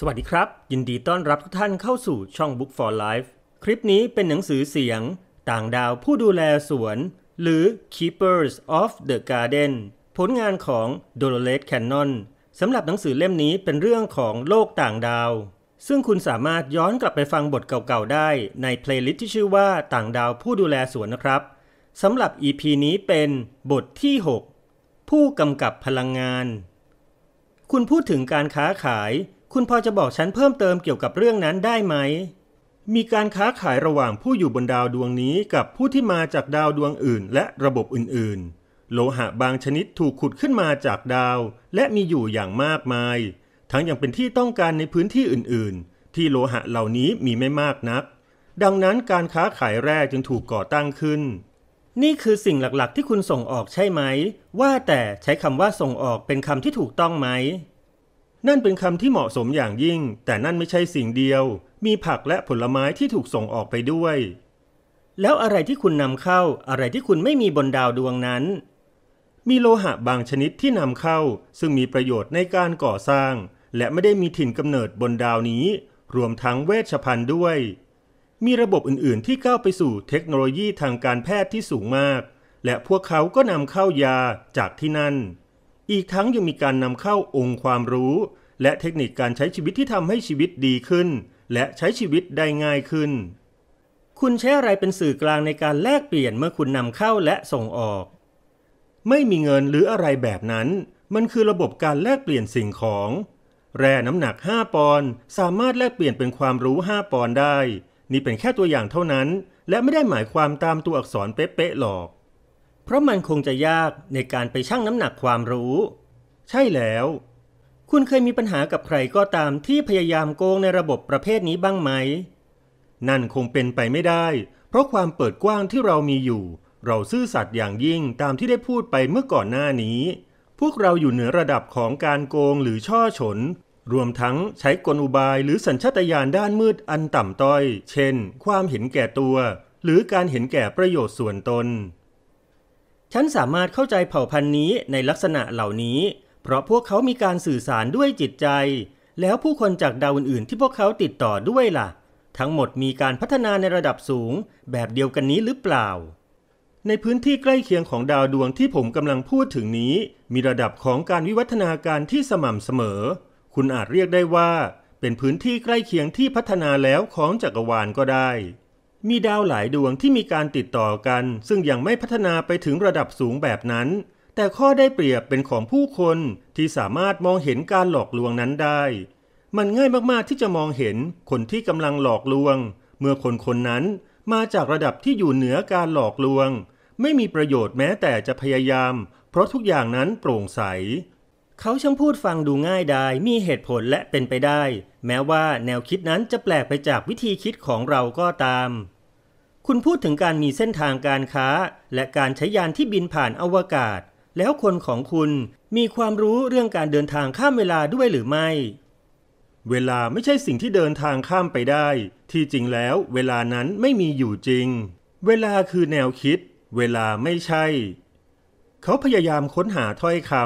สวัสดีครับ ยินดีต้อนรับทุกท่านเข้าสู่ช่อง Book for Life คลิปนี้เป็นหนังสือเสียง ต่างดาวผู้ดูแลสวน หรือ Keepers of the Garden ผลงานของ Dolores Cannon สำหรับหนังสือเล่มนี้เป็นเรื่องของโลกต่างดาว ซึ่งคุณสามารถย้อนกลับไปฟังบทเก่าๆได้ในเพลย์ลิสต์ที่ชื่อว่าต่างดาวผู้ดูแลสวนนะครับสำหรับ EP นี้เป็นบทที่ 6 ผู้กำกับพลังงาน คุณพูดถึงการค้าขายคุณพอจะบอกฉันเพิ่มเติมเกี่ยวกับเรื่องนั้นได้ไหม มีการค้าขายระหว่างผู้อยู่บนดาวดวงนี้กับผู้ที่มาจากดาวดวงอื่นและระบบอื่นๆ โลหะบางชนิดถูกขุดขึ้นมาจากดาวและมีอยู่อย่างมากมาย ทั้งยังเป็นที่ต้องการในพื้นที่อื่นๆ ที่โลหะเหล่านี้มีไม่มากนัก ดังนั้นการค้าขายแรกจึงถูกก่อตั้งขึ้น นี่คือสิ่งหลักๆ ที่คุณส่งออกใช่ไหม ว่าแต่ใช้คำว่าส่งออกเป็นคำที่ถูกต้องไหมนั่นเป็นคำที่เหมาะสมอย่างยิ่ง แต่นั่นไม่ใช่สิ่งเดียว มีผักและผลไม้ที่ถูกส่งออกไปด้วย แล้วอะไรที่คุณนำเข้า อะไรที่คุณไม่มีบนดาวดวงนั้น มีโลหะบางชนิดที่นำเข้า ซึ่งมีประโยชน์ในการก่อสร้าง และไม่ได้มีถิ่นกำเนิดบนดาวนี้ รวมทั้งเวชภัณฑ์ด้วย มีระบบอื่น ๆ ที่ก้าวไปสู่เทคโนโลยีทางการแพทย์ที่สูงมาก และพวกเขาก็นำเข้ายาจากที่นั่นอีกทั้งยังมีการนำเข้าองค์ความรู้และเทคนิคการใช้ชีวิตที่ทำให้ชีวิตดีขึ้น และใช้ชีวิตได้ง่ายขึ้น คุณใช้อะไรเป็นสื่อกลางในการแลกเปลี่ยนเมื่อคุณนำเข้าและส่งออก ไม่มีเงินหรืออะไรแบบนั้น มันคือระบบการแลกเปลี่ยนสิ่งของ แร่น้ำหนัก 5 ปอนด์สามารถแลกเปลี่ยนเป็นความรู้ 5 ปอนด์ได้ นี่เป็นแค่ตัวอย่างเท่านั้น และไม่ได้หมายความตามตัวอักษรเป๊ะๆหรอกเพราะมันคงจะยากในการไปชั่งน้ำหนักความรู้ ใช่แล้ว คุณเคยมีปัญหากับใครก็ตามที่พยายามโกงในระบบประเภทนี้บ้างไหม นั่นคงเป็นไปไม่ได้ เพราะความเปิดกว้างที่เรามีอยู่ เราซื่อสัตย์อย่างยิ่งตามที่ได้พูดไปเมื่อก่อนหน้านี้ พวกเราอยู่เหนือระดับของการโกงหรือช่อฉน รวมทั้งใช้กลอุบายหรือสัญชตาตญาณด้านมืดอันต่ำต้อย เช่น ความเห็นแก่ตัว หรือการเห็นแก่ประโยชน์ส่วนตนฉันสามารถเข้าใจเผ่าพันธุ์นี้ในลักษณะเหล่านี้ เพราะพวกเขามีการสื่อสารด้วยจิตใจ แล้วผู้คนจากดาวอื่น ๆ ที่พวกเขาติดต่อด้วยล่ะ ทั้งหมดมีการพัฒนาในระดับสูง แบบเดียวกันนี้หรือเปล่า ในพื้นที่ใกล้เคียงของดาวดวงที่ผมกำลังพูดถึงนี้ มีระดับของการวิวัฒนาการที่สม่ำเสมอ คุณอาจเรียกได้ว่า เป็นพื้นที่ใกล้เคียงที่พัฒนาแล้วของจักรวาลก็ได้มีดาวหลายดวงที่มีการติดต่อกันซึ่งยังไม่พัฒนาไปถึงระดับสูงแบบนั้น แต่ข้อได้เปรียบเป็นของผู้คนที่สามารถมองเห็นการหลอกลวงนั้นได้ มันง่ายมาก ๆ ที่จะมองเห็นคนที่กำลังหลอกลวง เมื่อคนคนนั้น มาจากระดับที่อยู่เหนือการหลอกลวง ไม่มีประโยชน์แม้แต่จะพยายามเพราะทุกอย่างนั้นโปร่งใสเขาช่างพูดฟังดูง่ายดายมีเหตุผลและเป็นไปได้ แม้ว่าแนวคิดนั้นจะแปลกไปจากวิธีคิดของเราก็ตาม คุณพูดถึงการมีเส้นทางการค้า และการใช้ยานที่บินผ่านอวกาศ แล้วคนของคุณมีความรู้เรื่องการเดินทางข้ามเวลาด้วยหรือไม่ เวลาไม่ใช่สิ่งที่เดินทางข้ามไปได้ ที่จริงแล้วเวลานั้นไม่มีอยู่จริง เวลาคือแนวคิด เวลาไม่ใช่ เขาพยายามค้นหาถ้อยคำ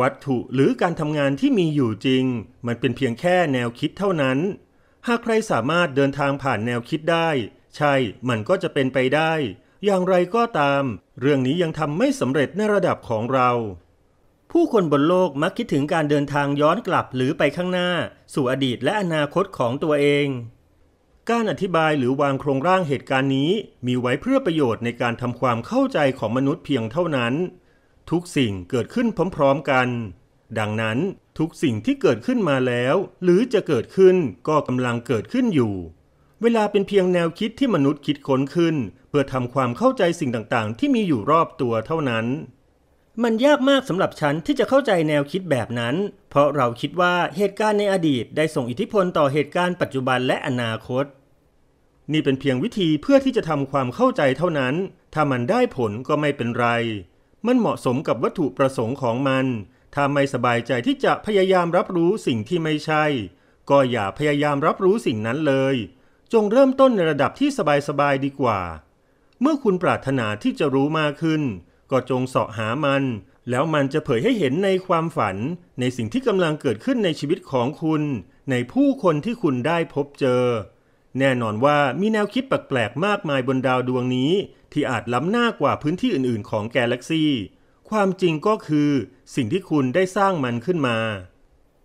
วัตถุหรือการทำงานที่มีอยู่จริง มันเป็นเพียงแค่แนวคิดเท่านั้น หากใครสามารถเดินทางผ่านแนวคิดได้ ใช่มันก็จะเป็นไปได้ อย่างไรก็ตาม เรื่องนี้ยังทำไม่สำเร็จในระดับของเรา ผู้คนบนโลกมักคิดถึงการเดินทางย้อนกลับหรือไปข้างหน้า สู่อดีตและอนาคตของตัวเอง การอธิบายหรือวางโครงร่างเหตุการณ์นี้ มีไว้เพื่อประโยชน์ในการทำความเข้าใจของมนุษย์เพียงเท่านั้นทุกสิ่งเกิดขึ้นพร้อมๆกัน ดังนั้นทุกสิ่งที่เกิดขึ้นมาแล้ว หรือจะเกิดขึ้นก็กำลังเกิดขึ้นอยู่ เวลาเป็นเพียงแนวคิดที่มนุษย์คิดค้นขึ้น เพื่อทำความเข้าใจสิ่งต่างๆ ที่มีอยู่รอบตัวเท่านั้น มันยากมากสำหรับฉันที่จะเข้าใจแนวคิดแบบนั้น เพราะเราคิดว่าเหตุการณ์ในอดีตได้ส่งอิทธิพล ต่อเหตุการณ์ปัจจุบันและอนาคต นี่เป็นเพียงวิธีเพื่อที่จะทำความเข้าใจเท่านั้น ถ้ามันได้ผลก็ไม่เป็นไรมันเหมาะสมกับวัตถุประสงค์ของมัน ถ้าไม่สบายใจที่จะพยายามรับรู้สิ่งที่ไม่ใช่ ก็อย่าพยายามรับรู้สิ่งนั้นเลย จงเริ่มต้นในระดับที่สบายๆดีกว่า เมื่อคุณปรารถนาที่จะรู้มากขึ้น ก็จงเสาะหามัน แล้วมันจะเผยให้เห็นในความฝันในสิ่งที่กำลังเกิดขึ้นในชีวิตของคุณ ในผู้คนที่คุณได้พบเจอ แน่นอนว่ามีแนวคิดแปลกๆมากมายบนดาวดวงนี้ที่อาจล้ำหน้ากว่าพื้นที่อื่น ๆ ของกาแล็กซี ความจริงก็คือ สิ่งที่คุณได้สร้างมันขึ้นมา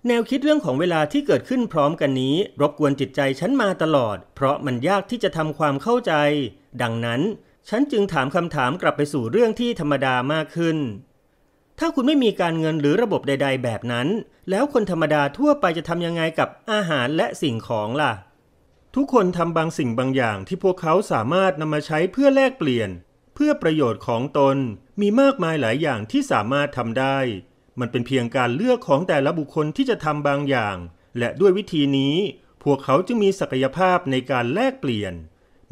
แนวคิดเรื่องของเวลาที่เกิดขึ้นพร้อมกันนี้ รบกวนจิตใจฉันมาตลอด เพราะมันยากที่จะทำความเข้าใจ ดังนั้นฉันจึงถามคำถามกลับไปสู่เรื่องที่ธรรมดามากขึ้น ถ้าคุณไม่มีการเงินหรือระบบใด ๆ แบบนั้น แล้วคนธรรมดาทั่วไปจะทำยังไงกับอาหารและสิ่งของล่ะทุกคนทำบางสิ่งบางอย่างที่พวกเขาสามารถนำมาใช้เพื่อแลกเปลี่ยนเพื่อประโยชน์ของตนมีมากมายหลายอย่างที่สามารถทำได้ มันเป็นเพียงการเลือกของแต่ละบุคคลที่จะทำบางอย่าง และด้วยวิธีนี้ พวกเขาจึงมีศักยภาพในการแลกเปลี่ยน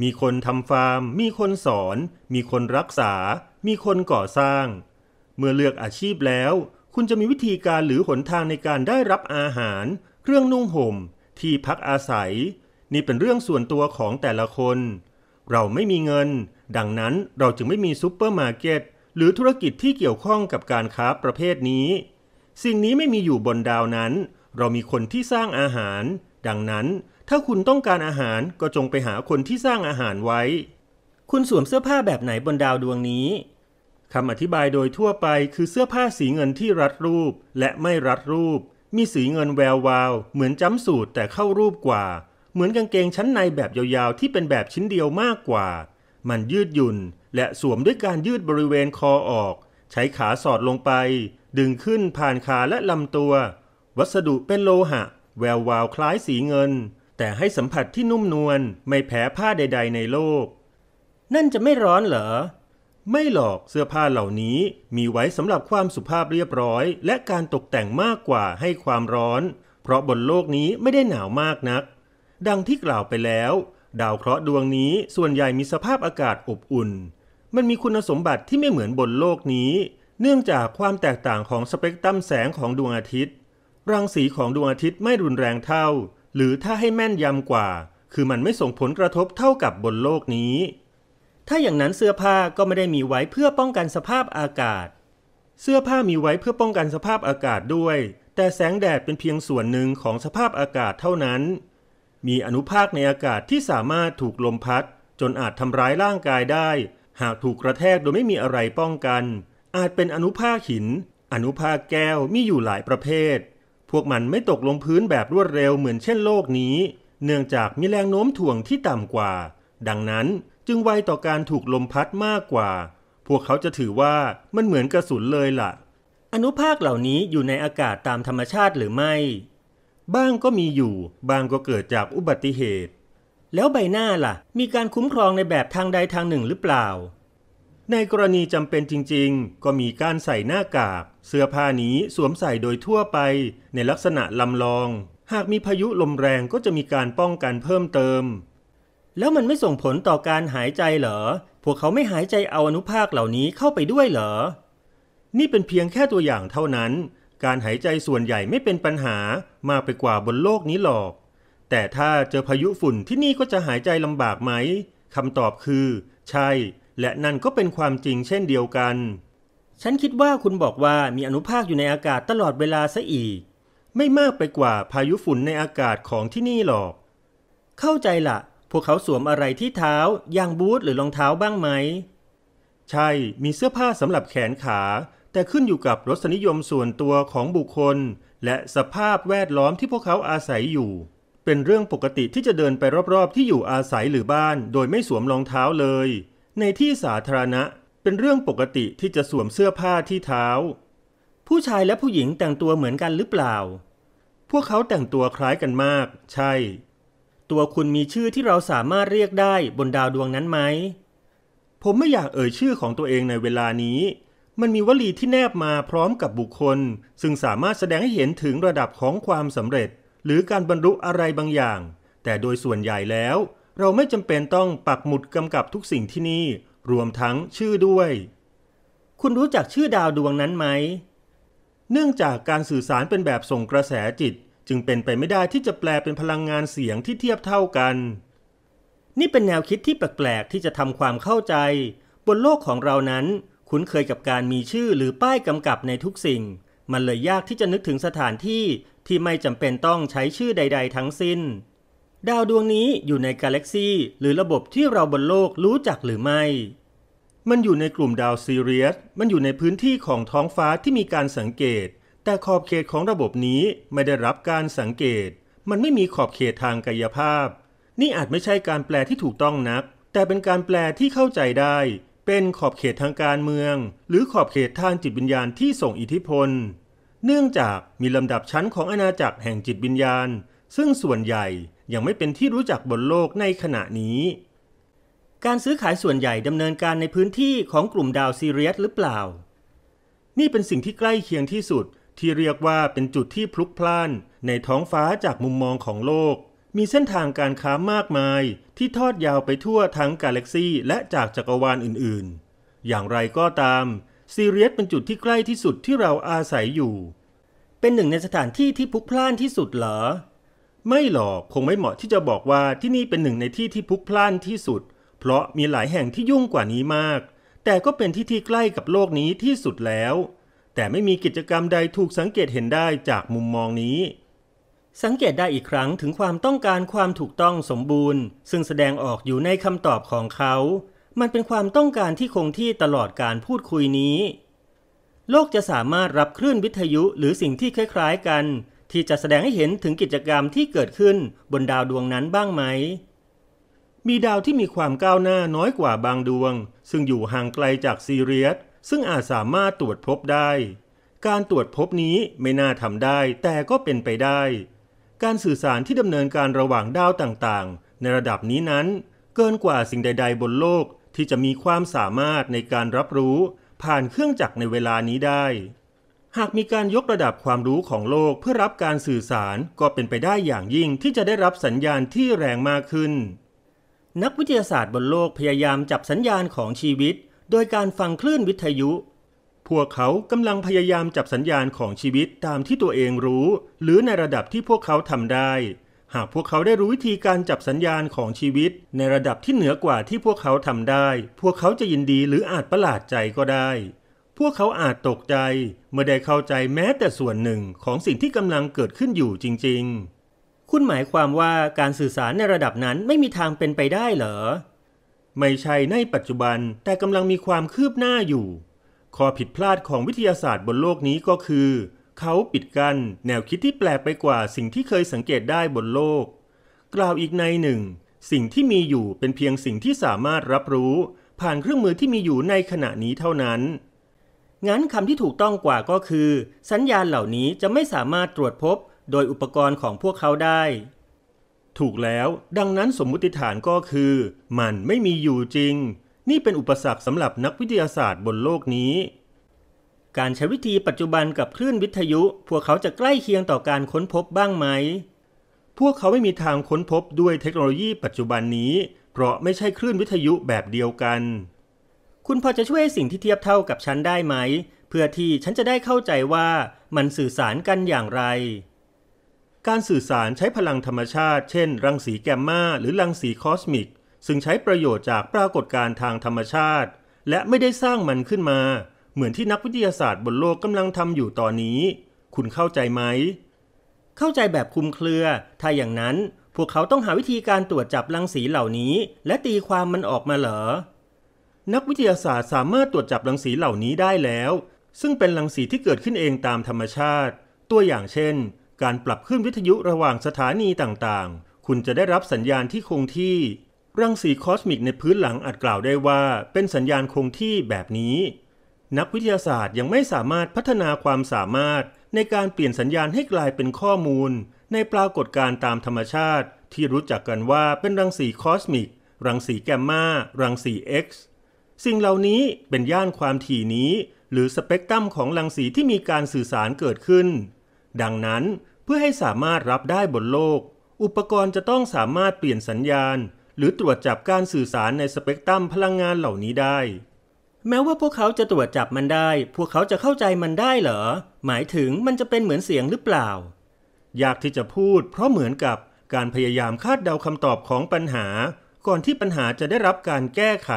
มีคนทำฟาร์ม มีคนสอน มีคนรักษา มีคนก่อสร้าง เมื่อเลือกอาชีพแล้ว คุณจะมีวิธีการหรือหนทางในการได้รับอาหาร เครื่องนุ่งห่ม ที่พักอาศัยนี่เป็นเรื่องส่วนตัวของแต่ละคน เราไม่มีเงิน ดังนั้นเราจึงไม่มีซูเปอร์มาร์เก็ตหรือธุรกิจที่เกี่ยวข้องกับการค้าประเภทนี้ สิ่งนี้ไม่มีอยู่บนดาวนั้น เรามีคนที่สร้างอาหาร ดังนั้น ถ้าคุณต้องการอาหารก็จงไปหาคนที่สร้างอาหารไว้ คุณสวมเสื้อผ้าแบบไหนบนดาวดวงนี้คำอธิบายโดยทั่วไป คือเสื้อผ้าสีเงินที่รัดรูป และไม่รัดรูป มีสีเงินแวววาวเหมือนจ้ำสูตรแต่เข้ารูปกว่าเหมือนกางเกงชั้นในแบบยาวๆที่เป็นแบบชิ้นเดียวมากกว่า มันยืดหยุ่นและสวมด้วยการยืดบริเวณคอออก ใช้ขาสอดลงไป ดึงขึ้นผ่านขาและลำตัว วัสดุเป็นโลหะ แวววาวคล้ายสีเงิน แต่ให้สัมผัสที่นุ่มนวลไม่แพ้ผ้าใดๆ ในโลก นั่นจะไม่ร้อนเหรอ ไม่หรอกเสื้อผ้าเหล่านี้มีไว้สำหรับความสุภาพเรียบร้อย และการตกแต่งมากกว่าให้ความร้อน เพราะบนโลกนี้ไม่ได้หนาวมากนักดังที่กล่าวไปแล้ว ดาวเคราะห์ดวงนี้ส่วนใหญ่มีสภาพอากาศอบอุ่น มันมีคุณสมบัติที่ไม่เหมือนบนโลกนี้ เนื่องจากความแตกต่างของสเปกตรัมแสงของดวงอาทิตย์ รังสีของดวงอาทิตย์ไม่รุนแรงเท่า หรือถ้าให้แม่นยำกว่า คือมันไม่ส่งผลกระทบเท่ากับบนโลกนี้ ถ้าอย่างนั้นเสื้อผ้าก็ไม่ได้มีไว้เพื่อป้องกันสภาพอากาศ เสื้อผ้ามีไว้เพื่อป้องกันสภาพอากาศด้วย แต่แสงแดดเป็นเพียงส่วนหนึ่งของสภาพอากาศเท่านั้นมีอนุภาคในอากาศที่สามารถถูกลมพัด จนอาจทำร้ายร่างกายได้ หากถูกกระแทกโดยไม่มีอะไรป้องกัน อาจเป็นอนุภาคหิน อนุภาคแก้ว มีอยู่หลายประเภท พวกมันไม่ตกลงพื้นแบบรวดเร็วเหมือนเช่นโลกนี้ เนื่องจากมีแรงโน้มถ่วงที่ต่ำกว่า ดังนั้นจึงไวต่อการถูกลมพัดมากกว่า พวกเขาจะถือว่ามันเหมือนกระสุนเลยละ่ะอนุภาคเหล่านี้อยู่ในอากาศตามธรรมชาติหรือไม่บ้างก็มีอยู่บางก็เกิดจากอุบัติเหตุ แล้วใบหน้าล่ะ มีการคุ้มครองในแบบทางใดทางหนึ่งหรือเปล่า ในกรณีจำเป็นจริง ๆ ก็มีการใส่หน้ากาก เสื้อผ้านี้สวมใส่โดยทั่วไป ในลักษณะลำลอง หากมีพายุลมแรงก็จะมีการป้องกันเพิ่มเติม แล้วมันไม่ส่งผลต่อการหายใจเหรอ พวกเขาไม่หายใจเอาอนุภาคเหล่านี้เข้าไปด้วยเหรอนี่เป็นเพียงแค่ตัวอย่างเท่านั้นการหายใจส่วนใหญ่ไม่เป็นปัญหามากไปกว่าบนโลกนี้หรอก แต่ถ้าเจอพายุฝุ่นที่นี่ก็จะหายใจลำบากไหม คำตอบคือ ใช่ และนั่นก็เป็นความจริงเช่นเดียวกัน ฉันคิดว่าคุณบอกว่ามีอนุภาคอยู่ในอากาศตลอดเวลาซะอีก ไม่มากไปกว่าพายุฝุ่นในอากาศของที่นี่หรอก เข้าใจละ พวกเขาสวมอะไรที่เท้ายางบูทหรือรองเท้าบ้างไหม ใช่ มีเสื้อผ้าสำหรับแขนขาแต่ขึ้นอยู่กับรสนิยมส่วนตัวของบุคคล และสภาพแวดล้อมที่พวกเขาอาศัยอยู่ เป็นเรื่องปกติที่จะเดินไปรอบๆ ที่อยู่อาศัยหรือบ้าน โดยไม่สวมรองเท้าเลย ในที่สาธารณะ เป็นเรื่องปกติที่จะสวมเสื้อผ้าที่เท้า ผู้ชายและผู้หญิงแต่งตัวเหมือนกันหรือเปล่า พวกเขาแต่งตัวคล้ายกันมาก ใช่ ตัวคุณมีชื่อที่เราสามารถเรียกได้บนดาวดวงนั้นไหม ผมไม่อยากเอ่ยชื่อของตัวเองในเวลานี้มันมีวลีที่แนบมาพร้อมกับบุคคล ซึ่งสามารถแสดงให้เห็นถึงระดับของความสำเร็จ หรือการบรรลุอะไรบางอย่าง แต่โดยส่วนใหญ่แล้ว เราไม่จำเป็นต้องปักหมุดกำกับทุกสิ่งที่นี่รวมทั้งชื่อด้วย คุณรู้จักชื่อดาวดวงนั้นไหม เนื่องจากการสื่อสารเป็นแบบส่งกระแสจิต จึงเป็นไปไม่ได้ที่จะแปลเป็นพลังงานเสียงที่เทียบเท่ากัน นี่เป็นแนวคิดที่แปลกๆที่จะทำความเข้าใจ บนโลกของเรานั้นคุ้นเคยกับการมีชื่อหรือป้ายกำกับในทุกสิ่ง มันเลยยากที่จะนึกถึงสถานที่ที่ไม่จำเป็นต้องใช้ชื่อใดๆทั้งสิ้น ดาวดวงนี้อยู่ในกาแล็กซีหรือระบบที่เราบนโลกรู้จักหรือไม่ มันอยู่ในกลุ่มดาวซีเรียส มันอยู่ในพื้นที่ของท้องฟ้าที่มีการสังเกต แต่ขอบเขตของระบบนี้ไม่ได้รับการสังเกต มันไม่มีขอบเขตทางกายภาพ นี่อาจไม่ใช่การแปลที่ถูกต้องนัก แต่เป็นการแปลที่เข้าใจได้เป็นขอบเขตทางการเมืองหรือขอบเขตทางจิตวิญญาณที่ส่งอิทธิพล เนื่องจากมีลำดับชั้นของอาณาจักรแห่งจิตวิญญาณ ซึ่งส่วนใหญ่ยังไม่เป็นที่รู้จักบนโลกในขณะนี้ การซื้อขายส่วนใหญ่ดำเนินการในพื้นที่ของกลุ่มดาวซีเรียสหรือเปล่า นี่เป็นสิ่งที่ใกล้เคียงที่สุดที่เรียกว่าเป็นจุดที่พลุกพล่านในท้องฟ้าจากมุมมองของโลกมีเส้นทางการค้ามากมายที่ทอดยาวไปทั่วทั้งกาแล็กซีและจากจักรวาลอื่นๆ อย่างไรก็ตาม ซีเรียสเป็นจุดที่ใกล้ที่สุดที่เราอาศัยอยู่ เป็นหนึ่งในสถานที่ที่พลุกพล่านที่สุดเหรอ ไม่หรอกคงไม่เหมาะที่จะบอกว่าที่นี่เป็นหนึ่งในที่ที่พลุกพล่านที่สุด เพราะมีหลายแห่งที่ยุ่งกว่านี้มาก แต่ก็เป็นที่ที่ใกล้กับโลกนี้ที่สุดแล้ว แต่ไม่มีกิจกรรมใดถูกสังเกตเห็นได้จากมุมมองนี้สังเกตได้อีกครั้งถึงความต้องการความถูกต้องสมบูรณ์ ซึ่งแสดงออกอยู่ในคำตอบของเขา มันเป็นความต้องการที่คงที่ตลอดการพูดคุยนี้ โลกจะสามารถรับคลื่นวิทยุหรือสิ่งที่คล้ายๆกัน ที่จะแสดงให้เห็นถึงกิจกรรมที่เกิดขึ้นบนดาวดวงนั้นบ้างไหม มีดาวที่มีความก้าวหน้าน้อยกว่าบางดวง ซึ่งอยู่ห่างไกลจากซีเรียส ซึ่งอาจสามารถตรวจพบได้ การตรวจพบนี้ไม่น่าทำได้แต่ก็เป็นไปได้การสื่อสารที่ดำเนินการระหว่างดาวต่างๆ ในระดับนี้นั้น เกินกว่าสิ่งใด ๆ บนโลกที่จะมีความสามารถในการรับรู้ผ่านเครื่องจักรในเวลานี้ได้ หากมีการยกระดับความรู้ของโลกเพื่อรับการสื่อสารก็เป็นไปได้อย่างยิ่งที่จะได้รับสัญญาณที่แรงมากขึ้น นักวิทยาศาสตร์บนโลกพยายามจับสัญญาณของชีวิตโดยการฟังคลื่นวิทยุพวกเขากำลังพยายามจับสัญญาณของชีวิตตามที่ตัวเองรู้ หรือในระดับที่พวกเขาทำได้ หากพวกเขาได้รู้วิธีการจับสัญญาณของชีวิต ในระดับที่เหนือกว่าที่พวกเขาทำได้ พวกเขาจะยินดีหรืออาจประหลาดใจก็ได้ พวกเขาอาจตกใจ เมื่อได้เข้าใจแม้แต่ส่วนหนึ่งของสิ่งที่กำลังเกิดขึ้นอยู่จริง ๆ คุณหมายความว่าการสื่อสารในระดับนั้นไม่มีทางเป็นไปได้เหรอไม่ใช่ในปัจจุบันแต่กำลังมีความคืบหน้าอยู่ข้อผิดพลาดของวิทยาศาสตร์บนโลกนี้ก็คือ เขาปิดกั้นแนวคิดที่แปลกไปกว่าสิ่งที่เคยสังเกตได้บนโลก กล่าวอีกในหนึ่ง สิ่งที่มีอยู่เป็นเพียงสิ่งที่สามารถรับรู้ ผ่านเครื่องมือที่มีอยู่ในขณะนี้เท่านั้นงั้นคำที่ถูกต้องกว่าก็คือ สัญญาณเหล่านี้จะไม่สามารถตรวจพบ โดยอุปกรณ์ของพวกเขาได้ ถูกแล้วดังนั้นสมมุติฐานก็คือมันไม่มีอยู่จริงนี่เป็นอุปสรรคสำหรับนักวิทยาศาสตร์บนโลกนี้ การใช้วิธีปัจจุบันกับคลื่นวิทยุ พวกเขาจะใกล้เคียงต่อการค้นพบบ้างไหม พวกเขาไม่มีทางค้นพบด้วยเทคโนโลยีปัจจุบันนี้ เพราะไม่ใช่คลื่นวิทยุแบบเดียวกัน คุณพอจะช่วยสิ่งที่เทียบเท่ากับฉันได้ไหม เพื่อที่ฉันจะได้เข้าใจว่ามันสื่อสารกันอย่างไร การสื่อสารใช้พลังธรรมชาติเช่น รังสีแกมมาหรือรังสีคอสมิกซึ่งใช้ประโยชน์จากปรากฏการณ์ทางธรรมชาติ และไม่ได้สร้างมันขึ้นมา เหมือนที่นักวิทยาศาสตร์บนโลกกำลังทำอยู่ตอนนี้ คุณเข้าใจไหม เข้าใจแบบคุมเครือถ้าอย่างนั้น พวกเขาต้องหาวิธีการตรวจจับรังสีเหล่านี้ และตีความมันออกมาเหรอ นักวิทยาศาสตร์สามารถตรวจจับรังสีเหล่านี้ได้แล้ว ซึ่งเป็นรังสีที่เกิดขึ้นเองตามธรรมชาติ ตัวอย่างเช่น การปรับขึ้นวิทยุระหว่างสถานีต่างๆ คุณจะได้รับสัญญาณที่คงที่รังสีคอสมิกในพื้นหลังอาจกล่าวได้ว่า เป็นสัญญาณคงที่แบบนี้ นักวิทยาศาสตร์ยังไม่สามารถพัฒนาความสามารถ ในการเปลี่ยนสัญญาณให้กลายเป็นข้อมูล ในปรากฏการณ์ตามธรรมชาติ ที่รู้จักกันว่าเป็นรังสีคอสมิก รังสีแกมมารังสี X สิ่งเหล่านี้เป็นย่านความถี่นี้ หรือสเปกตรัม ของรังสีที่มีการสื่อสารเกิดขึ้น ดังนั้นเพื่อให้สามารถรับได้บนโลก อุปกรณ์จะต้องสามารถเปลี่ยนสัญญาณหรือตรวจจับการสื่อสารในสเปกตรัมพลังงานเหล่านี้ได้ แม้ว่าพวกเขาจะตรวจจับมันได้ พวกเขาจะเข้าใจมันได้เหรอ หมายถึงมันจะเป็นเหมือนเสียงหรือเปล่า อยากที่จะพูดเพราะเหมือนกับการพยายามคาดเดาคำตอบของปัญหา ก่อนที่ปัญหาจะได้รับการแก้ไข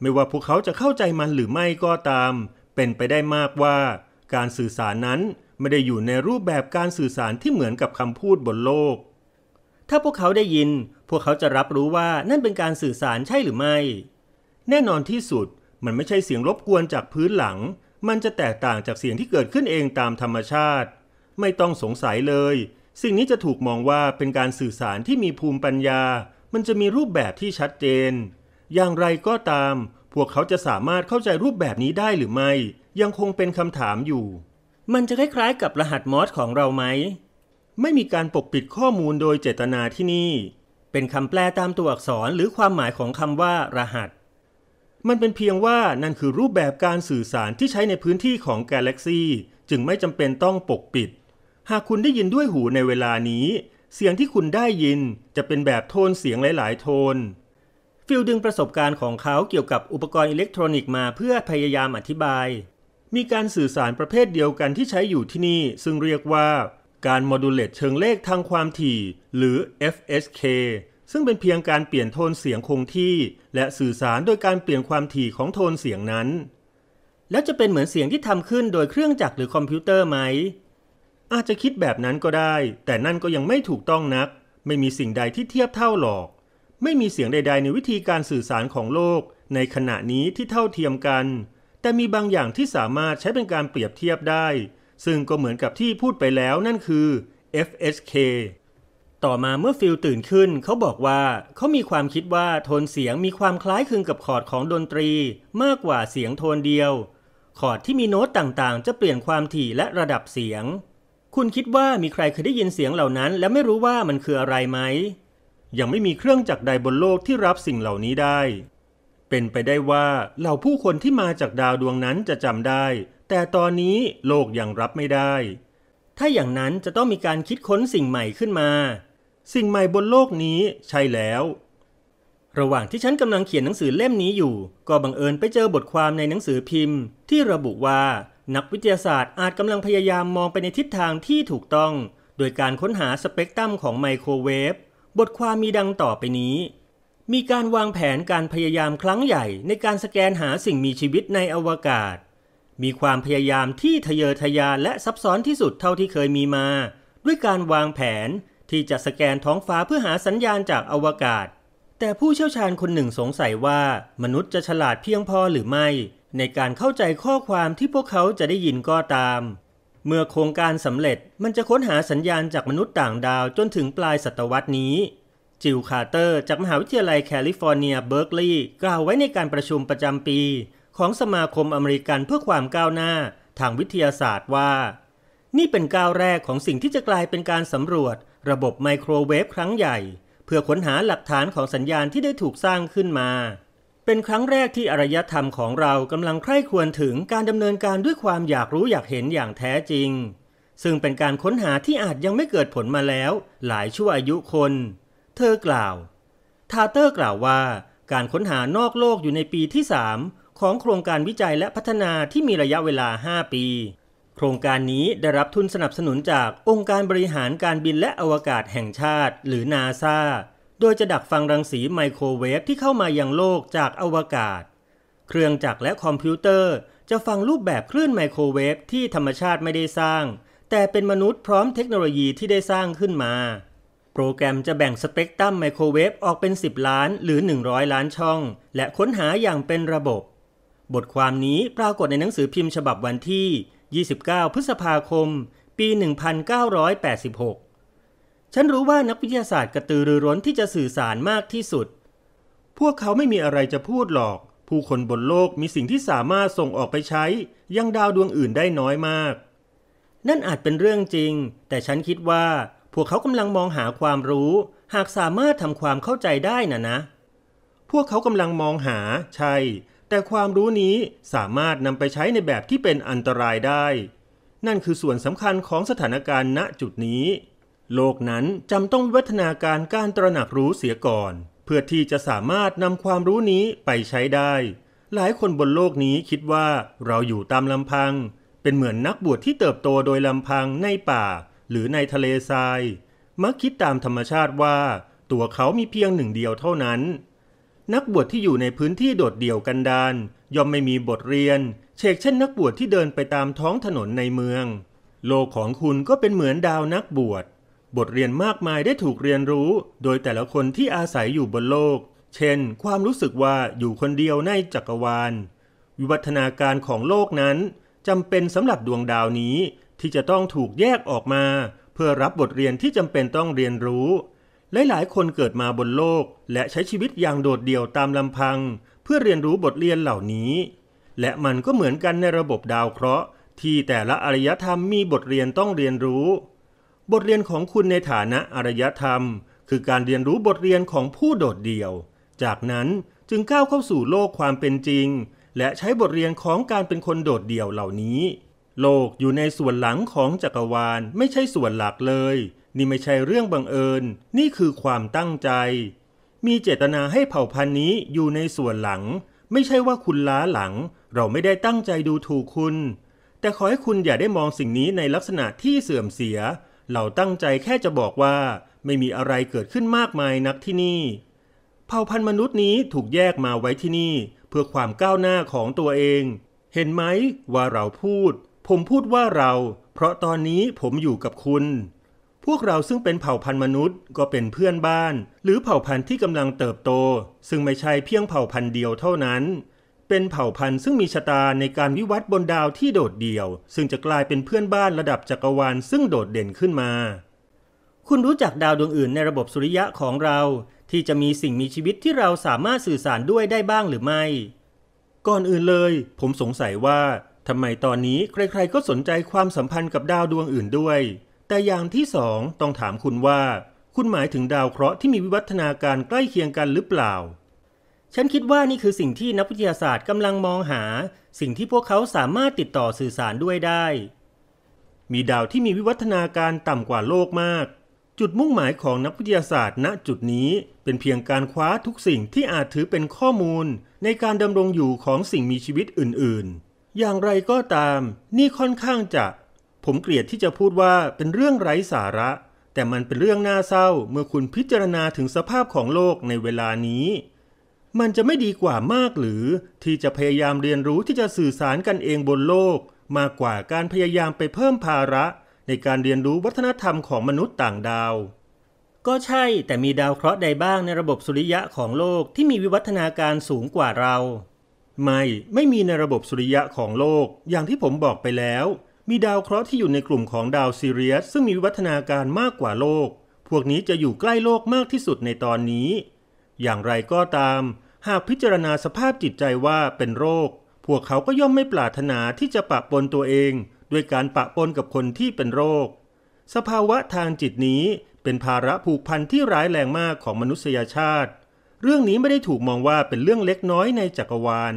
ไม่ว่าพวกเขาจะเข้าใจมันหรือไม่ก็ตาม เป็นไปได้มากว่า การสื่อสารนั้น ไม่ได้อยู่ในรูปแบบการสื่อสารที่เหมือนกับคำพูดบนโลกถ้าพวกเขาได้ยินพวกเขาจะรับรู้ว่านั่นเป็นการสื่อสารใช่หรือไม่ แน่นอนที่สุดมันไม่ใช่เสียงรบกวนจากพื้นหลัง มันจะแตกต่างจากเสียงที่เกิดขึ้นเองตามธรรมชาติ ไม่ต้องสงสัยเลย สิ่งนี้จะถูกมองว่าเป็นการสื่อสารที่มีภูมิปัญญา มันจะมีรูปแบบที่ชัดเจน อย่างไรก็ตาม พวกเขาจะสามารถเข้าใจรูปแบบนี้ได้หรือไม่ ยังคงเป็นคำถามอยู่ มันจะคล้ายๆกับรหัสมอสของเราไหมไม่มีการปกปิดข้อมูลโดยเจตนาที่นี่ เป็นคำแปลตามตัวอักษรหรือความหมายของคำว่ารหัส มันเป็นเพียงว่านั่นคือรูปแบบการสื่อสารที่ใช้ในพื้นที่ของกาแล็กซีจึงไม่จำเป็นต้องปกปิด หากคุณได้ยินด้วยหูในเวลานี้ เสียงที่คุณได้ยินจะเป็นแบบโทนเสียงหลาย ๆ โทน ฟิลดึงประสบการณ์ของเขาเกี่ยวกับอุปกรณ์อิเล็กทรอนิกส์มาเพื่อพยายามอธิบาย มีการสื่อสารประเภทเดียวกันที่ใช้อยู่ที่นี่ ซึ่งเรียกว่าการโมดูลเลตเชิงเลขทางความถี่ หรือ f s k ซึ่งเป็นเพียงการเปลี่ยนโทนเสียงคงที่และสื่อสารโดยการเปลี่ยนความถี่ของโทนเสียงนั้น แล้วจะเป็นเหมือนเสียงที่ทำขึ้นโดยเครื่องจักรหรือคอมพิวเตอร์ไหม อาจจะคิดแบบนั้นก็ได้ แต่นั่นก็ยังไม่ถูกต้องนัก ไม่มีสิ่งใดที่เทียบเท่าหรอก ไม่มีเสียงใด ๆ ในวิธีการสื่อสารของโลก ในขณะนี้ที่เท่าเทียมกัน แต่มีบางอย่างที่สามารถใช้เป็นการเปรียบเทียบได้ซึ่งก็เหมือนกับที่พูดไปแล้วนั่นคือ FSK ต่อมาเมื่อฟิลตื่นขึ้นเขาบอกว่า เขามีความคิดว่าโทนเสียงมีความคล้ายคลึงกับคอร์ดของดนตรีมากกว่าเสียงโทนเดียวคอร์ดที่มีโน้ตต่างๆ จะเปลี่ยนความถี่และระดับเสียง คุณคิดว่ามีใครเคยได้ยินเสียงเหล่านั้น และไม่รู้ว่ามันคืออะไรไหมยังไม่มีเครื่องจักรใดบนโลกที่รับสิ่งเหล่านี้ได้ เป็นไปได้ว่าเหล่าผู้คนที่มาจากดาวดวงนั้นจะจำได้แต่ตอนนี้โลกยังรับไม่ได้ ถ้าอย่างนั้นจะต้องมีการคิดค้นสิ่งใหม่ขึ้นมา สิ่งใหม่บนโลกนี้ใช่แล้ว ระหว่างที่ฉันกำลังเขียนหนังสือเล่มนี้อยู่ ก็บังเอิญไปเจอบทความในหนังสือพิมพ์ ที่ระบุว่านักวิทยาศาสตร์อาจกำลังพยายามมองไปในทิศทางที่ถูกต้อง โดยการค้นหาสเปกตรัมของไมโครเวฟ บทความมีดังต่อไปนี้ มีการวางแผนการพยายามครั้งใหญ่ในการสแกนหาสิ่งมีชีวิตในอวกาศมีความพยายามที่ทะเยอทะยานและซับซ้อนที่สุดเท่าที่เคยมีมา ด้วยการวางแผนที่จะสแกนท้องฟ้าเพื่อหาสัญญาณจากอวกาศ แต่ผู้เชี่ยวชาญคนหนึ่งสงสัยว่า มนุษย์จะฉลาดเพียงพอหรือไม่ ในการเข้าใจข้อความที่พวกเขาจะได้ยินก็ตาม เมื่อโครงการสำเร็จมันจะค้นหาสัญญาณจากมนุษย์ต่างดาวจนถึงปลายศตวรรษนี้ จิลคาร์เตอร์จากมหาวิทยาลัยแคลิฟอร์เนียเบิร์กลีย์กล่าวไว้ในการประชุมประจำปีของสมาคมอเมริกันเพื่อความก้าวหน้าทางวิทยาศาสตร์ว่า นี่เป็นก้าวแรกของสิ่งที่จะกลายเป็นการสำรวจระบบไมโครเวฟครั้งใหญ่ เพื่อค้นหาหลักฐานของสัญญาณที่ได้ถูกสร้างขึ้นมา เป็นครั้งแรกที่อารยธรรมของเรากำลังใคร่ควรถึงการดำเนินการด้วยความอยากรู้อยากเห็นอย่างแท้จริง ซึ่งเป็นการค้นหาที่อาจยังไม่เกิดผลมาแล้ว หลายชั่วอายุคน เธอกล่าว ทาเตอร์กล่าวว่า การค้นหานอกโลกอยู่ในปีที่สามของโครงการวิจัยและพัฒนาที่มีระยะเวลา 5 ปี โครงการนี้ได้รับทุนสนับสนุนจากองค์การบริหารการบินและอวกาศแห่งชาติ หรือนาซาโดยจะดักฟังรังสีไมโครเวฟที่เข้ามายังโลกจากอวกาศ เครื่องจักรและคอมพิวเตอร์ จะฟังรูปแบบคลื่นไมโครเวฟที่ธรรมชาติไม่ได้สร้าง แต่เป็นมนุษย์พร้อมเทคโนโลยีที่ได้สร้างขึ้นมา โปรแกรมจะแบ่งสเปกตรัมไมโครเวฟออกเป็น 10 ล้าน หรือ 100 ล้านช่อง และค้นหาอย่างเป็นระบบบทความนี้ปรากฏในหนังสือพิมพ์ฉบับวันที่ 29 พฤษภาคม ปี 1986 ฉันรู้ว่านักวิทยาศาสตร์กระตือรือร้นที่จะสื่อสารมากที่สุด พวกเขาไม่มีอะไรจะพูดหรอก ผู้คนบนโลกมีสิ่งที่สามารถส่งออกไปใช้ ยังดาวดวงอื่นได้น้อยมาก นั่นอาจเป็นเรื่องจริง แต่ฉันคิดว่า พวกเขากำลังมองหาความรู้ หากสามารถทำความเข้าใจได้นะนะ พวกเขากำลังมองหา ใช่แต่ความรู้นี้สามารถนำไปใช้ในแบบที่เป็นอันตรายได้ นั่นคือส่วนสำคัญของสถานการณ์ณจุดนี้ โลกนั้นจำต้องวัฒนาการการตระหนักรู้เสียก่อน เพื่อที่จะสามารถนำความรู้นี้ไปใช้ได้ หลายคนบนโลกนี้คิดว่า เราอยู่ตามลำพัง เป็นเหมือนนักบวชที่เติบโตโดยลำพังในป่าหรือในทะเลทราย มักคิดตามธรรมชาติว่าตัวเขามีเพียงหนึ่งเดียวเท่านั้นนักบวชที่อยู่ในพื้นที่โดดเดี่ยวกันดานย่อมไม่มีบทเรียนเชกเช่น นักบวชที่เดินไปตามท้องถนนในเมือง โลกของคุณก็เป็นเหมือนดาวนักบวชบทเรียนมากมายได้ถูกเรียนรู้ โดยแต่ละคนที่อาศัยอยู่บนโลก เช่นความรู้สึกว่าอยู่คนเดียวในจักรวาลวิวัฒนาการของโลกนั้นจำเป็นสำหรับดวงดาวนี้ ที่จะต้องถูกแยกออกมา เพื่อรับบทเรียนที่จำเป็นต้องเรียนรู้หลาย ๆ คนเกิดมาบนโลกและใช้ชีวิตอย่างโดดเดี่ยวตามลำพัง เพื่อเรียนรู้บทเรียนเหล่านี้ และมันก็เหมือนกันในระบบดาวเคราะห์ ที่แต่ละอารยธรรมมีบทเรียนต้องเรียนรู้ บทเรียนของคุณในฐานะอารยธรรม คือการเรียนรู้บทเรียนของผู้โดดเดี่ยว จากนั้นจึงก้าวเข้าสู่โลกความเป็นจริง และใช้บทเรียนของการเป็นคนโดดเดี่ยวเหล่านี้ โลกอยู่ในส่วนหลังของจักรวาลไม่ใช่ส่วนหลักเลยนี่ไม่ใช่เรื่องบังเอิญ นี่คือความตั้งใจ มีเจตนาให้เผ่าพันธุ์นี้อยู่ในส่วนหลัง ไม่ใช่ว่าคุณล้าหลัง เราไม่ได้ตั้งใจดูถูกคุณ แต่ขอให้คุณอย่าได้มองสิ่งนี้ในลักษณะที่เสื่อมเสีย เราตั้งใจแค่จะบอกว่าไม่มีอะไรเกิดขึ้นมากมายนักที่นี่ เผ่าพันธุ์มนุษย์นี้ถูกแยกมาไว้ที่นี่ เพื่อความก้าวหน้าของตัวเอง เห็นไหมว่าเราพูด ผมพูดว่าเรา เพราะตอนนี้ผมอยู่กับคุณพวกเราซึ่งเป็นเผ่าพันธุ์มนุษย์ก็เป็นเพื่อนบ้าน หรือเผ่าพันธุ์ที่กำลังเติบโต ซึ่งไม่ใช่เพียงเผ่าพันธุ์เดียวเท่านั้น เป็นเผ่าพันธุ์ซึ่งมีชะตาในการวิวัฒน์บนดาวที่โดดเดี่ยว ซึ่งจะกลายเป็นเพื่อนบ้านระดับจักรวาลซึ่งโดดเด่นขึ้นมา คุณรู้จักดาวดวงอื่นในระบบสุริยะของเรา ที่จะมีสิ่งมีชีวิตที่เราสามารถสื่อสารด้วยได้บ้างหรือไม่ ก่อนอื่นเลย ผมสงสัยว่าทำไมตอนนี้ใครๆก็สนใจความสัมพันธ์กับดาวดวงอื่นด้วยแต่อย่างที่สองต้องถามคุณว่า คุณหมายถึงดาวเคราะห์ที่มีวิวัฒนาการใกล้เคียงกันหรือเปล่า ฉันคิดว่านี่คือสิ่งที่นักวิทยาศาสตร์กำลังมองหา สิ่งที่พวกเขาสามารถติดต่อสื่อสารด้วยได้ มีดาวที่มีวิวัฒนาการต่ำกว่าโลกมาก จุดมุ่งหมายของนักวิทยาศาสตร์ณ จุดนี้เป็นเพียงการคว้าทุกสิ่งที่อาจถือเป็นข้อมูล ในการดำรงอยู่ของสิ่งมีชีวิตอื่น ๆ อย่างไรก็ตาม นี่ค่อนข้างจะผมเกลียดที่จะพูดว่าเป็นเรื่องไร้สาระ แต่มันเป็นเรื่องน่าเศร้าเมื่อคุณพิจารณาถึงสภาพของโลกในเวลานี้ มันจะไม่ดีกว่ามากหรือที่จะพยายามเรียนรู้ที่จะสื่อสารกันเองบนโลก มากกว่าการพยายามไปเพิ่มภาระ ในการเรียนรู้วัฒนธรรมของมนุษย์ต่างดาว ก็ใช่แต่มีดาวเคราะห์ใดบ้างในระบบสุริยะของโลกที่มีวิวัฒนาการสูงกว่าเรา ไม่ ไม่มีในระบบสุริยะของโลกอย่างที่ผมบอกไปแล้วมีดาวเคราะห์ที่อยู่ในกลุ่มของดาวซีเรียสซึ่งมีวิวัฒนาการมากกว่าโลก พวกนี้จะอยู่ใกล้โลกมากที่สุดในตอนนี้ อย่างไรก็ตาม หากพิจารณาสภาพจิตใจว่าเป็นโรค พวกเขาก็ย่อมไม่ปรารถนาที่จะปะปนตัวเอง ด้วยการปะปนกับคนที่เป็นโรค สภาวะทางจิตนี้ เป็นภาระผูกพันที่ร้ายแรงมากของมนุษยชาติ เรื่องนี้ไม่ได้ถูกมองว่าเป็นเรื่องเล็กน้อยในจักรวาล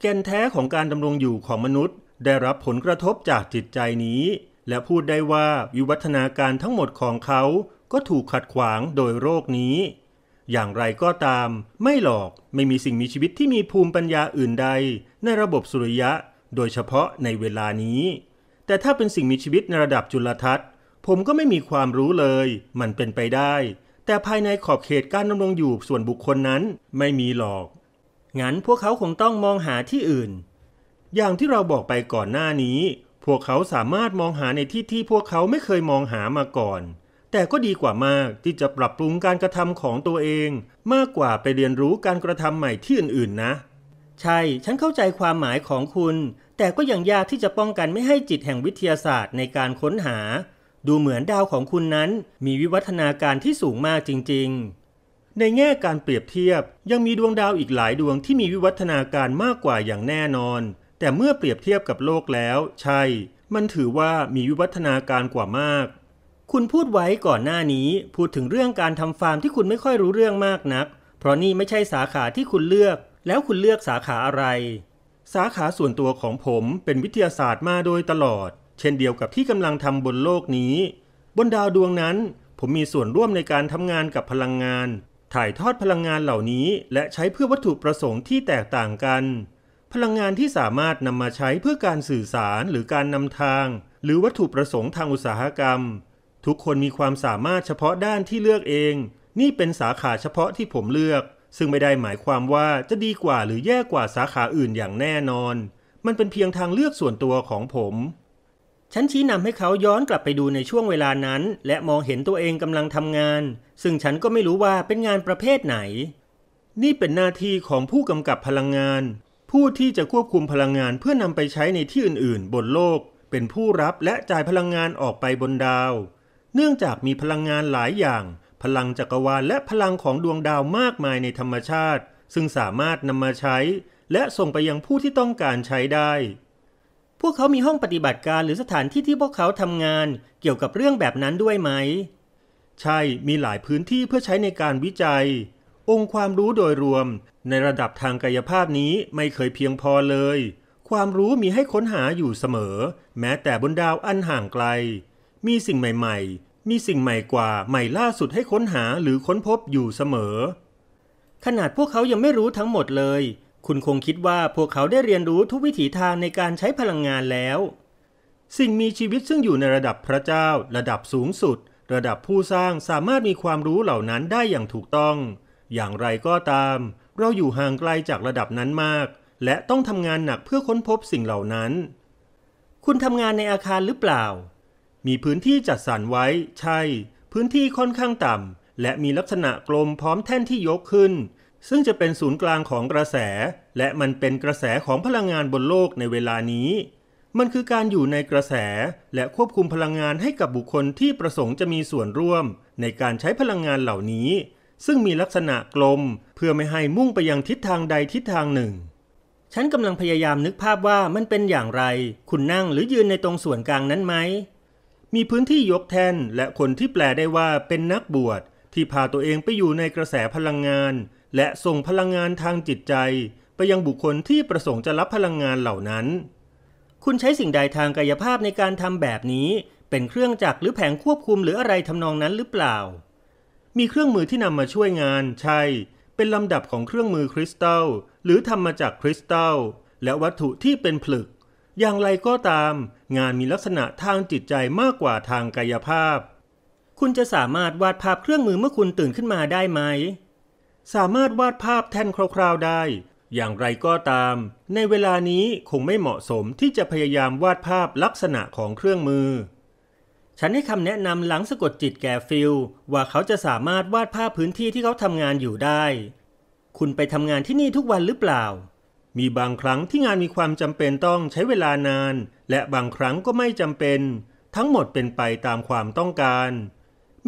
แกนแท้ของการดำรงอยู่ของมนุษย์ได้รับผลกระทบจากจิตใจนี้ และพูดได้ว่าวิวัฒนาการทั้งหมดของเขาก็ถูกขัดขวางโดยโรคนี้ อย่างไรก็ตาม ไม่หลอกไม่มีสิ่งมีชีวิตที่มีภูมิปัญญาอื่นใดในระบบสุริยะ โดยเฉพาะในเวลานี้ แต่ถ้าเป็นสิ่งมีชีวิตในระดับจุลทรรศน์ ผมก็ไม่มีความรู้เลย มันเป็นไปได้ แต่ภายในขอบเขตการดำรงอยู่ส่วนบุคคลนั้นไม่มีหลอกงั้นพวกเขาคงต้องมองหาที่อื่นอย่างที่เราบอกไปก่อนหน้านี้ พวกเขาสามารถมองหาในที่ที่พวกเขาไม่เคยมองหามาก่อน แต่ก็ดีกว่ามากที่จะปรับปรุงการกระทำของตัวเอง มากกว่าไปเรียนรู้การกระทำใหม่ที่อื่นๆนะ ใช่ ฉันเข้าใจความหมายของคุณ แต่ก็ยังยากที่จะป้องกันไม่ให้จิตแห่งวิทยาศาสตร์ในการค้นหา ดูเหมือนดาวของคุณนั้นมีวิวัฒนาการที่สูงมากจริงๆ ในแง่การเปรียบเทียบ ยังมีดวงดาวอีกหลายดวงที่มีวิวัฒนาการมากกว่าอย่างแน่นอนแต่เมื่อเปรียบเทียบกับโลกแล้ว ใช่ มันถือว่ามีวิวัฒนาการกว่ามาก คุณพูดไว้ก่อนหน้านี้พูดถึงเรื่องการทำฟาร์มที่คุณไม่ค่อยรู้เรื่องมากนัก เพราะนี่ไม่ใช่สาขาที่คุณเลือก แล้วคุณเลือกสาขาอะไร สาขาส่วนตัวของผมเป็นวิทยาศาสตร์มาโดยตลอด เช่นเดียวกับที่กำลังทำบนโลกนี้ บนดาวดวงนั้น ผมมีส่วนร่วมในการทำงานกับพลังงาน ถ่ายทอดพลังงานเหล่านี้ และใช้เพื่อวัตถุประสงค์ที่แตกต่างกันพลังงานที่สามารถนำมาใช้เพื่อการสื่อสารหรือการนำทาง หรือวัตถุประสงค์ทางอุตสาหกรรม ทุกคนมีความสามารถเฉพาะด้านที่เลือกเอง นี่เป็นสาขาเฉพาะที่ผมเลือก ซึ่งไม่ได้หมายความว่าจะดีกว่าหรือแย่กว่าสาขาอื่นอย่างแน่นอน มันเป็นเพียงทางเลือกส่วนตัวของผมฉันชี้นำให้เขาย้อนกลับไปดูในช่วงเวลานั้น และมองเห็นตัวเองกำลังทำงาน ซึ่งฉันก็ไม่รู้ว่าเป็นงานประเภทไหน นี่เป็นหน้าที่ของผู้กำกับพลังงานผู้ที่จะควบคุมพลังงานเพื่อนำไปใช้ในที่อื่น ๆ บนโลก เป็นผู้รับและจ่ายพลังงานออกไปบนดาว เนื่องจากมีพลังงานหลายอย่าง พลังจักรวาลและพลังของดวงดาวมากมายในธรรมชาติ ซึ่งสามารถนำมาใช้ และส่งไปยังผู้ที่ต้องการใช้ได้ พวกเขามีห้องปฏิบัติการหรือสถานที่ที่พวกเขาทำงานเกี่ยวกับเรื่องแบบนั้นด้วยไหม ใช่มีหลายพื้นที่เพื่อใช้ในการวิจัยองค์ความรู้โดยรวม ในระดับทางกายภาพนี้ไม่เคยเพียงพอเลย ความรู้มีให้ค้นหาอยู่เสมอ แม้แต่บนดาวอันห่างไกล มีสิ่งใหม่ๆ มีสิ่งใหม่กว่า ใหม่ล่าสุดให้ค้นหาหรือค้นพบอยู่เสมอ ขนาดพวกเขายังไม่รู้ทั้งหมดเลย คุณคงคิดว่าพวกเขาได้เรียนรู้ทุกวิถีทางในการใช้พลังงานแล้ว สิ่งมีชีวิตซึ่งอยู่ในระดับพระเจ้า ระดับสูงสุด ระดับผู้สร้างสามารถมีความรู้เหล่านั้นได้อย่างถูกต้องอย่างไรก็ตาม เราอยู่ห่างไกลจากระดับนั้นมาก และต้องทำงานหนักเพื่อค้นพบสิ่งเหล่านั้น คุณทำงานในอาคารหรือเปล่า มีพื้นที่จัดสรรไว้ ใช่ พื้นที่ค่อนข้างต่ำและมีลักษณะกลมพร้อมแท่นที่ยกขึ้น ซึ่งจะเป็นศูนย์กลางของกระแส และมันเป็นกระแสของพลังงานบนโลกในเวลานี้ มันคือการอยู่ในกระแสและควบคุมพลังงานให้กับบุคคลที่ประสงค์จะมีส่วนร่วม ในการใช้พลังงานเหล่านี้ซึ่งมีลักษณะกลม เพื่อไม่ให้มุ่งไปยังทิศทางใดทิศทางหนึ่ง ฉันกำลังพยายามนึกภาพว่ามันเป็นอย่างไร คุณนั่งหรือยืนในตรงส่วนกลางนั้นไหม มีพื้นที่ยกแทนและคนที่แปลได้ว่าเป็นนักบวช ที่พาตัวเองไปอยู่ในกระแสพลังงาน และส่งพลังงานทางจิตใจ ไปยังบุคคลที่ประสงค์จะรับพลังงานเหล่านั้น คุณใช้สิ่งใดทางกายภาพในการทำแบบนี้เป็นเครื่องจักรหรือแผงควบคุมหรืออะไรทำนองนั้นหรือเปล่ามีเครื่องมือที่นำมาช่วยงานใช่ เป็นลำดับของเครื่องมือคริสตัลหรือทำมาจากคริสตัลและวัตถุที่เป็นผลึก อย่างไรก็ตาม งานมีลักษณะทางจิตใจมากกว่าทางกายภาพ คุณจะสามารถวาดภาพเครื่องมือเมื่อคุณตื่นขึ้นมาได้ไหม สามารถวาดภาพแทนคร่าวๆได้ อย่างไรก็ตาม ในเวลานี้คงไม่เหมาะสมที่จะพยายามวาดภาพลักษณะของเครื่องมือฉันให้คำแนะนำหลังสะกดจิตแก่ฟิล ว่าเขาจะสามารถวาดภาพพื้นที่ที่เขาทำงานอยู่ได้ คุณไปทำงานที่นี่ทุกวันหรือเปล่า มีบางครั้งที่งานมีความจำเป็นต้องใช้เวลานาน และบางครั้งก็ไม่จำเป็น ทั้งหมดเป็นไปตามความต้องการ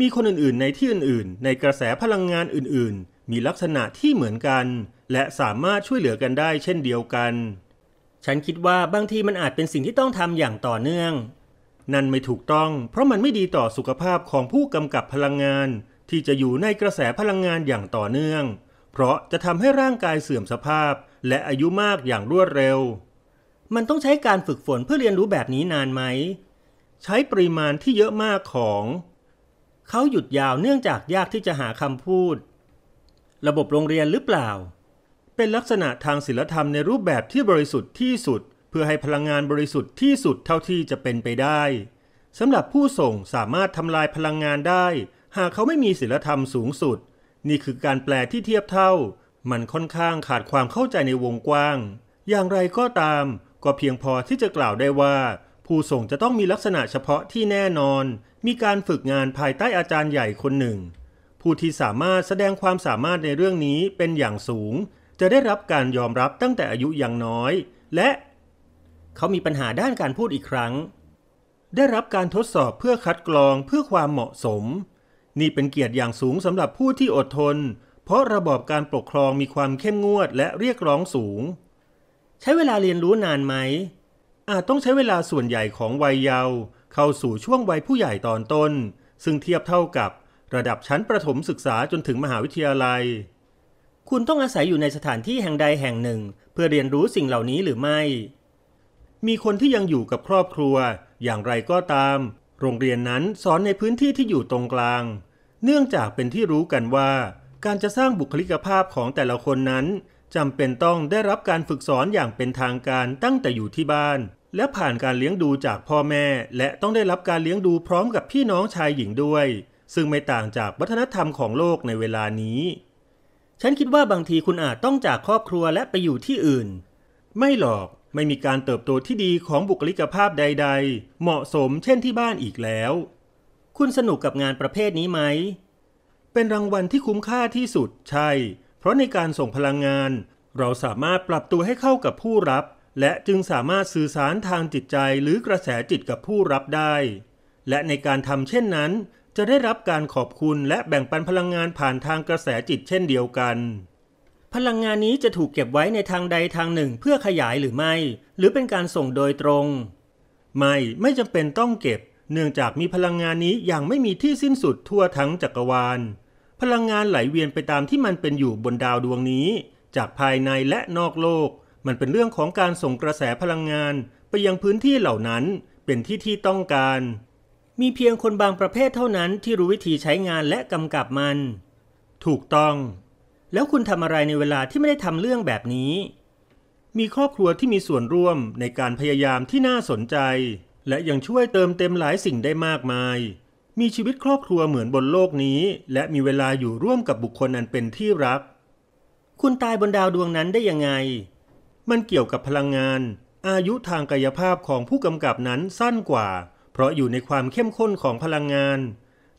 มีคนอื่น ๆ ในที่อื่น ๆ ในกระแสพลังงานอื่น ๆ มีลักษณะที่เหมือนกัน และสามารถช่วยเหลือกันได้ เช่นเดียวกัน ฉันคิดว่าบางทีมันอาจเป็นสิ่งที่ต้องทำอย่างต่อเนื่องนั่นไม่ถูกต้อง เพราะมันไม่ดีต่อสุขภาพของผู้กำกับพลังงาน ที่จะอยู่ในกระแสพลังงานอย่างต่อเนื่อง เพราะจะทำให้ร่างกายเสื่อมสภาพและอายุมากอย่างรวดเร็ว มันต้องใช้การฝึกฝนเพื่อเรียนรู้แบบนี้นานไหม ใช้ปริมาณที่เยอะมากของ เขาหยุดยาวเนื่องจากยากที่จะหาคำพูด ระบบโรงเรียนหรือเปล่า เป็นลักษณะทางศิลธรรมในรูปแบบที่บริสุทธิ์ที่สุดเพื่อให้พลังงานบริสุทธิ์ที่สุดเท่าที่จะเป็นไปได้สำหรับผู้ส่งสามารถทำลายพลังงานได้ หากเขาไม่มีศีลธรรมสูงสุด นี่คือการแปลที่เทียบเท่า มันค่อนข้างขาดความเข้าใจในวงกว้าง อย่างไรก็ตามก็เพียงพอที่จะกล่าวได้ว่า ผู้ส่งจะต้องมีลักษณะเฉพาะที่แน่นอน มีการฝึกงานภายใต้อาจารย์ใหญ่คนหนึ่ง ผู้ที่สามารถแสดงความสามารถในเรื่องนี้เป็นอย่างสูง จะได้รับการยอมรับตั้งแต่อายุอย่างน้อย และเขา มีปัญหาด้านการพูดอีกครั้ง ได้ รับ การทดสอบเพื่อ คัดกรอง เพื่อความเหมาะสม นี่เป็นเกียรติ อย่างสูงสำหรับผู้ที่ อดทน เพราะระบอบการ ปกครองมีความเข้มงวด และเรียกร้องสูง ใช้เวลาเรียนรู้นานไหม อาจต้องใช้เวลาส่วนใหญ่ของ วัย เยาว์ เข้าสู่ช่วง วัย ผู้ใหญ่ตอนต้น ซึ่ง เทียบ เท่ากับ ระดับ ชั้น ประถมศึกษา จน ถึง มหาวิทยาลัย คุณ ต้องอาศัยอยู่ในสถานที่แห่งใด แห่งหนึ่ง เพื่อ เรียนรู้ สิ่ง เหล่านี้หรือไม่มีคนที่ยังอยู่กับครอบครัว อย่างไรก็ตาม โรงเรียนนั้นสอนในพื้นที่ที่อยู่ตรงกลาง เนื่องจากเป็นที่รู้กันว่า การจะสร้างบุคลิกภาพของแต่ละคนนั้นจำเป็นต้องได้รับการฝึกสอนอย่างเป็นทางการตั้งแต่อยู่ที่บ้าน และผ่านการเลี้ยงดูจากพ่อแม่ และต้องได้รับการเลี้ยงดูพร้อมกับพี่น้องชายหญิงด้วย ซึ่งไม่ต่างจากวัฒนธรรมของโลกในเวลานี้ ฉันคิดว่าบางทีคุณอาจต้องจากครอบครัวและไปอยู่ที่อื่น ไม่หรอกไม่มีการเติบโตที่ดีของบุคลิกภาพใด ๆ เหมาะสมเช่นที่บ้านอีกแล้ว คุณสนุกกับงานประเภทนี้ไหม เป็นรางวัลที่คุ้มค่าที่สุดใช่ เพราะในการส่งพลังงาน เราสามารถปรับตัวให้เข้ากับผู้รับ และจึงสามารถสื่อสารทางจิตใจหรือกระแสจิตกับผู้รับได้ และในการทำเช่นนั้น จะได้รับการขอบคุณและแบ่งปันพลังงานผ่านทางกระแสจิต เช่นเดียวกันพลังงานนี้จะถูกเก็บไว้ในทางใดทางหนึ่งเพื่อขยายหรือไม่ หรือเป็นการส่งโดยตรง ไม่ไม่จำเป็นต้องเก็บ เนื่องจากมีพลังงานนี้อย่างไม่มีที่สิ้นสุดทั่วทั้งจักรวาล พลังงานไหลเวียนไปตามที่มันเป็นอยู่บนดาวดวงนี้ จากภายในและนอกโลก มันเป็นเรื่องของการส่งกระแสพลังงาน ไปยังพื้นที่เหล่านั้นเป็นที่ที่ต้องการ มีเพียงคนบางประเภทเท่านั้นที่รู้วิธีใช้งานและกำกับมัน ถูกต้องแล้วคุณทำอะไรในเวลาที่ไม่ได้ทำเรื่องแบบนี้ มีครอบครัวที่มีส่วนร่วมในการพยายามที่น่าสนใจ และยังช่วยเติมเต็มหลายสิ่งได้มากมาย มีชีวิตครอบครัวเหมือนบนโลกนี้ และมีเวลาอยู่ร่วมกับบุคคลนั้นเป็นที่รัก คุณตายบนดาวดวงนั้นได้ยังไง มันเกี่ยวกับพลังงาน อายุทางกายภาพของผู้กำกับนั้นสั้นกว่า เพราะอยู่ในความเข้มข้นของพลังงาน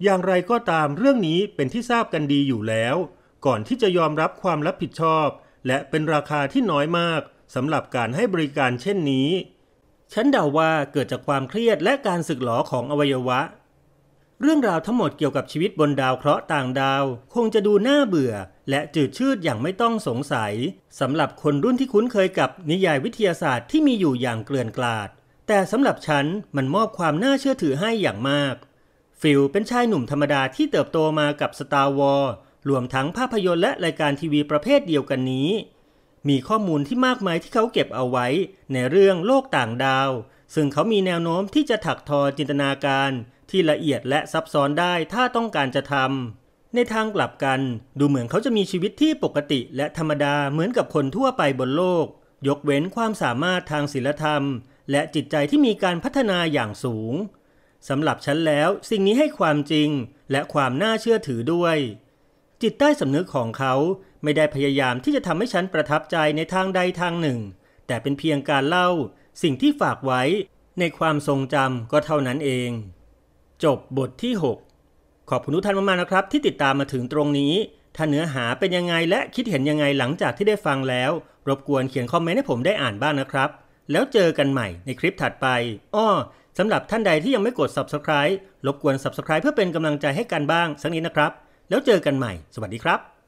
อย่างไรก็ตามเรื่องนี้เป็นที่ทราบกันดีอยู่แล้วก่อนที่จะยอมรับความรับผิดชอบ และเป็นราคาที่น้อยมากสำหรับการให้บริการเช่นนี้ ฉันเดาว่าเกิดจากความเครียดและการสึกหลอของอวัยวะ เรื่องราวทั้งหมดเกี่ยวกับชีวิตบนดาวเคราะห์ต่างดาว คงจะดูน่าเบื่อ และจืดชืดอย่างไม่ต้องสงสัยสำหรับคนรุ่นที่คุ้นเคยกับนิยายวิทยาศาสตร์ที่มีอยู่อย่างเกลื่อนกลาด แต่สำหรับฉันมันมอบความน่าเชื่อถือให้อย่างมาก ฟิลเป็นชายหนุ่มธรรมดาที่เติบโตมากับสตาร์วอ s รวมทั้งภาพยนตร์และรายการทีวีประเภทเดียวกันนี้ มีข้อมูลที่มากมายที่เขาเก็บเอาไว้ ในเรื่องโลกต่างดาว ซึ่งเขามีแนวโน้มที่จะถักทอจินตนาการ ที่ละเอียดและซับซ้อนได้ถ้าต้องการจะทำ ในทางกลับกัน ดูเหมือนเขาจะมีชีวิตที่ปกติ และธรรมดาเหมือนกับคนทั่วไปบนโลก ยกเว้นความสามารถทางศิลธรรม และจิตใจที่มีการพัฒนาอย่างสูงสำหรับฉันแล้วสิ่งนี้ให้ความจริงและความน่าเชื่อถือด้วยจิตใต้สำนึกของเขาไม่ได้พยายามที่จะทำให้ฉันประทับใจในทางใดทางหนึ่ง แต่เป็นเพียงการเล่า สิ่งที่ฝากไว้ ในความทรงจำก็เท่านั้นเอง จบบทที่ 6 ขอบคุณทุกท่านมาก ๆ นะครับ ที่ติดตามมาถึงตรงนี้ถ้าเนื้อหาเป็นยังไงและคิดเห็นยังไงหลังจากที่ได้ฟังแล้ว รบกวนเขียนคอมเมนต์ให้ผมได้อ่านบ้างนะครับ แล้วเจอกันใหม่ในคลิปถัดไป อ้อสำหรับท่านใดที่ยังไม่กด subscribe รบกวน subscribe เพื่อเป็นกำลังใจให้กันบ้างสักนิดนะครับแล้วเจอกันใหม่ สวัสดีครับ